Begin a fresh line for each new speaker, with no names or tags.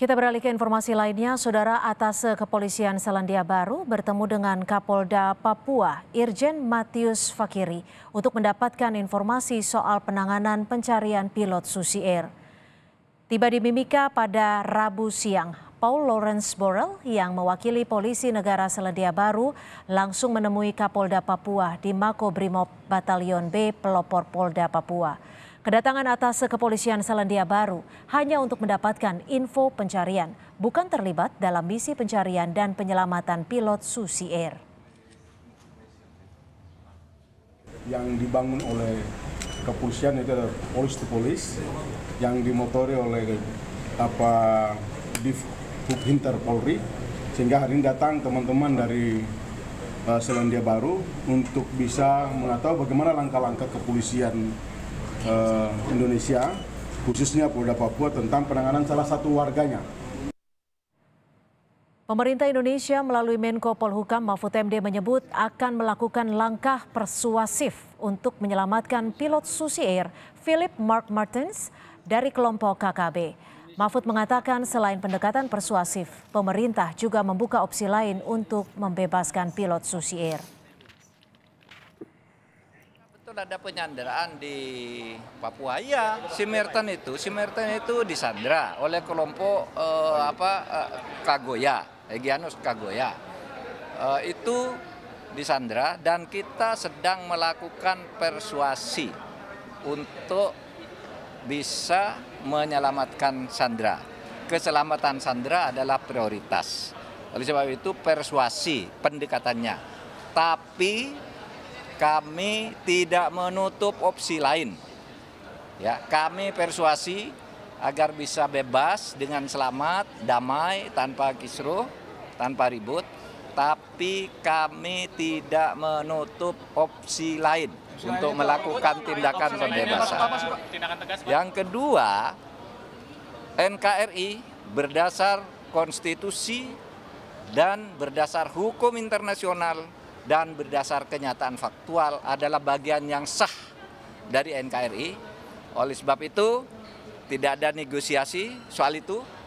Kita beralih ke informasi lainnya, Saudara Atase Kepolisian Selandia Baru bertemu dengan Kapolda Papua, Irjen Matius Fakiri, untuk mendapatkan informasi soal penanganan pencarian pilot Susi Air. Tiba di Mimika pada Rabu siang, Paul Lawrence Borel yang mewakili Polisi Negara Selandia Baru langsung menemui Kapolda Papua di Mako Brimob Batalion B Pelopor Polda Papua. Kedatangan atas kepolisian Selandia Baru hanya untuk mendapatkan info pencarian, bukan terlibat dalam misi pencarian dan penyelamatan pilot Susi Air.
Yang dibangun oleh kepolisian itu adalah polis to polis yang dimotori oleh apa di Hinter Polri sehingga hari ini datang teman-teman dari eh, Selandia Baru untuk bisa mengetahui bagaimana langkah-langkah kepolisian uh, Indonesia, khususnya Polda Papua tentang penanganan salah satu warganya.
Pemerintah Indonesia melalui Menko Polhukam Mahfud MD menyebut akan melakukan langkah persuasif untuk menyelamatkan pilot Susi Air Philip Mark Martins dari kelompok KKB. Mahfud mengatakan selain pendekatan persuasif, pemerintah juga membuka opsi lain untuk membebaskan pilot Susi Air
ada penyanderaan di Papua ya si Merton itu si Merton itu disandra oleh kelompok eh, apa eh, Kagoya Egyanus Kagoya eh, itu disandra dan kita sedang melakukan persuasi untuk bisa menyelamatkan Sandra. Keselamatan Sandra adalah prioritas. Oleh sebab itu persuasi pendekatannya. Tapi kami tidak menutup opsi lain. Ya, kami persuasi agar bisa bebas dengan selamat, damai, tanpa kisruh, tanpa ribut, tapi kami tidak menutup opsi lain untuk melakukan tindakan pembebasan. Yang kedua, NKRI berdasar konstitusi dan berdasar hukum internasional dan berdasar kenyataan faktual adalah bagian yang sah dari NKRI. Oleh sebab itu, tidak ada negosiasi soal itu.